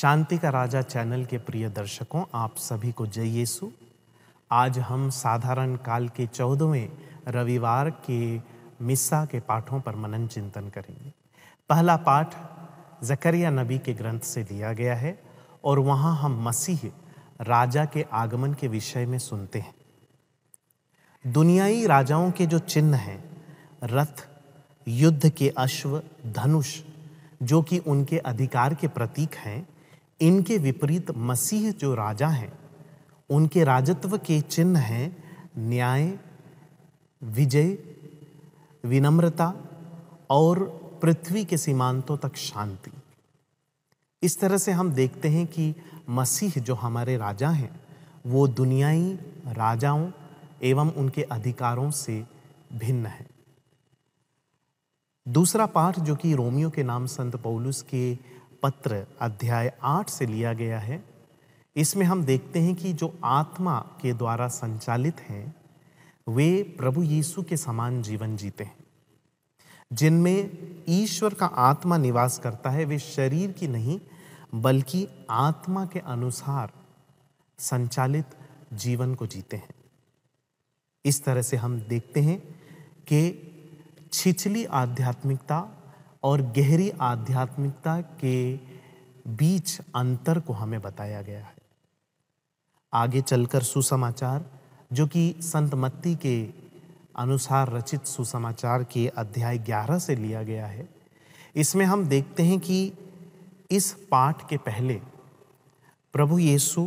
शांति का राजा चैनल के प्रिय दर्शकों आप सभी को जय यीशु आज हम साधारण काल के चौदहवें रविवार के मिस्सा के पाठों पर मनन चिंतन करेंगे पहला पाठ जकरिया नबी के ग्रंथ से लिया गया है और वहाँ हम मसीह राजा के आगमन के विषय में सुनते हैं दुनियाई राजाओं के जो चिन्ह हैं रथ युद्ध के अश्व धनुष जो कि उनके अधिकार के प्रतीक हैं इनके विपरीत मसीह जो राजा हैं उनके राजत्व के चिन्ह हैं न्याय विजय विनम्रता और पृथ्वी के सीमांतों तक शांति इस तरह से हम देखते हैं कि मसीह जो हमारे राजा हैं वो दुनियाई राजाओं एवं उनके अधिकारों से भिन्न है दूसरा पाठ जो कि रोमियो के नाम संत पौलुस के पत्र अध्याय आठ से लिया गया है इसमें हम देखते हैं कि जो आत्मा के द्वारा संचालित हैं वे प्रभु यीशु के समान जीवन जीते हैं जिनमें ईश्वर का आत्मा निवास करता है वे शरीर की नहीं बल्कि आत्मा के अनुसार संचालित जीवन को जीते हैं इस तरह से हम देखते हैं कि छिछली आध्यात्मिकता और गहरी आध्यात्मिकता के बीच अंतर को हमें बताया गया है आगे चलकर सुसमाचार जो कि संत मत्ती के अनुसार रचित सुसमाचार के अध्याय 11 से लिया गया है इसमें हम देखते हैं कि इस पाठ के पहले प्रभु येसु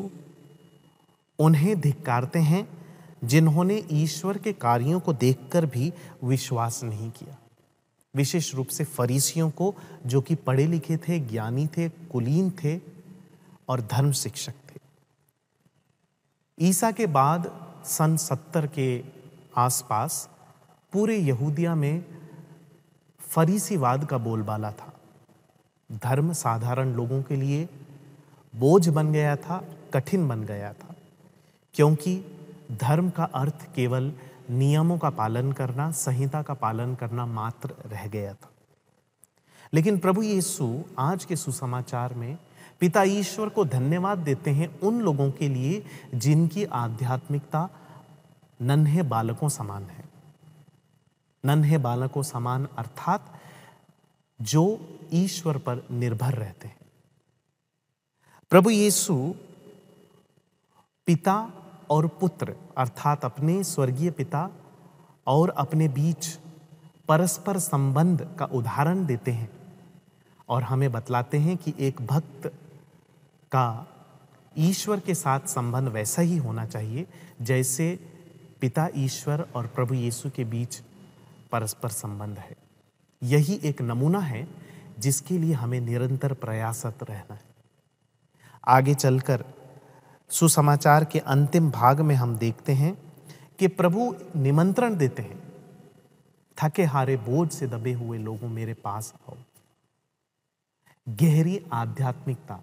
उन्हें धिक्कारते हैं जिन्होंने ईश्वर के कार्यों को देखकर भी विश्वास नहीं किया विशेष रूप से फरीसियों को जो कि पढ़े लिखे थे ज्ञानी थे कुलीन थे और धर्म शिक्षक थे ईसा के बाद सन सत्तर के आसपास पूरे यहूदिया में फरीसीवाद का बोलबाला था धर्म साधारण लोगों के लिए बोझ बन गया था कठिन बन गया था क्योंकि धर्म का अर्थ केवल नियमों का पालन करना संहिता का पालन करना मात्र रह गया था लेकिन प्रभु यीशु आज के सुसमाचार में पिता ईश्वर को धन्यवाद देते हैं उन लोगों के लिए जिनकी आध्यात्मिकता नन्हे बालकों समान है नन्हे बालकों समान अर्थात जो ईश्वर पर निर्भर रहते हैं प्रभु यीशु पिता और पुत्र अर्थात अपने स्वर्गीय पिता और अपने बीच परस्पर संबंध का उदाहरण देते हैं और हमें बतलाते हैं कि एक भक्त का ईश्वर के साथ संबंध वैसा ही होना चाहिए जैसे पिता ईश्वर और प्रभु यीशु के बीच परस्पर संबंध है यही एक नमूना है जिसके लिए हमें निरंतर प्रयासरत रहना है आगे चलकर सुसमाचार के अंतिम भाग में हम देखते हैं कि प्रभु निमंत्रण देते हैं थके हारे बोझ से दबे हुए लोगों मेरे पास आओ गहरी आध्यात्मिकता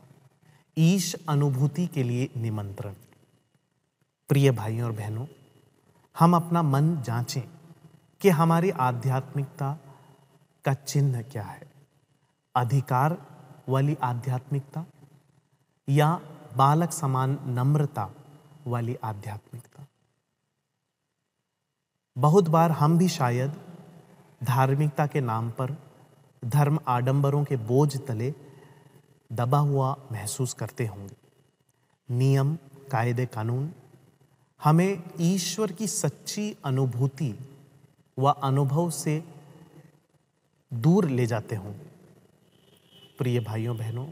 ईश अनुभूति के लिए निमंत्रण प्रिय भाइयों और बहनों हम अपना मन जांचें कि हमारी आध्यात्मिकता का चिन्ह क्या है अधिकार वाली आध्यात्मिकता या बालक समान नम्रता वाली आध्यात्मिकता बहुत बार हम भी शायद धार्मिकता के नाम पर धर्म आडंबरों के बोझ तले दबा हुआ महसूस करते होंगे नियम कायदे कानून हमें ईश्वर की सच्ची अनुभूति व अनुभव से दूर ले जाते होंगे प्रिय भाइयों बहनों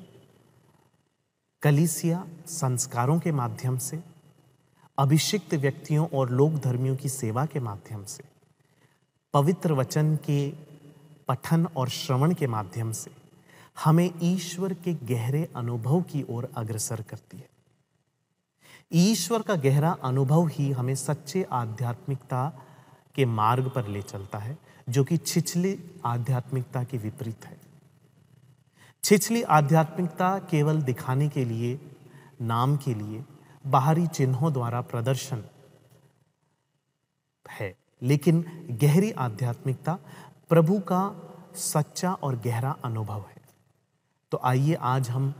कलिसिया संस्कारों के माध्यम से अभिषिक्त व्यक्तियों और लोक धर्मियों की सेवा के माध्यम से पवित्र वचन के पठन और श्रवण के माध्यम से हमें ईश्वर के गहरे अनुभव की ओर अग्रसर करती है ईश्वर का गहरा अनुभव ही हमें सच्चे आध्यात्मिकता के मार्ग पर ले चलता है जो कि छिछली आध्यात्मिकता के विपरीत है छिछली आध्यात्मिकता केवल दिखाने के लिए नाम के लिए बाहरी चिन्हों द्वारा प्रदर्शन है लेकिन गहरी आध्यात्मिकता प्रभु का सच्चा और गहरा अनुभव है तो आइए आज हम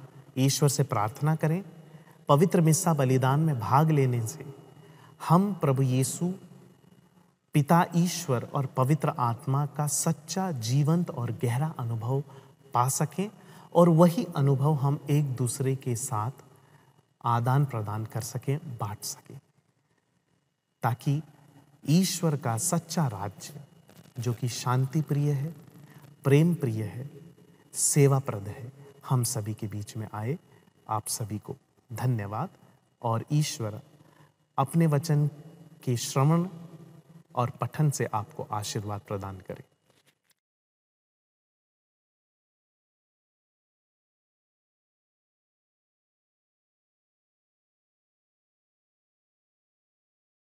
ईश्वर से प्रार्थना करें पवित्र मिस्सा बलिदान में भाग लेने से हम प्रभु यीशु पिता ईश्वर और पवित्र आत्मा का सच्चा जीवंत और गहरा अनुभव पा सकें और वही अनुभव हम एक दूसरे के साथ आदान प्रदान कर सकें बांट सकें ताकि ईश्वर का सच्चा राज्य जो कि शांति प्रिय है प्रेम प्रिय है सेवा प्रद है हम सभी के बीच में आए आप सभी को धन्यवाद और ईश्वर अपने वचन के श्रवण और पठन से आपको आशीर्वाद प्रदान करें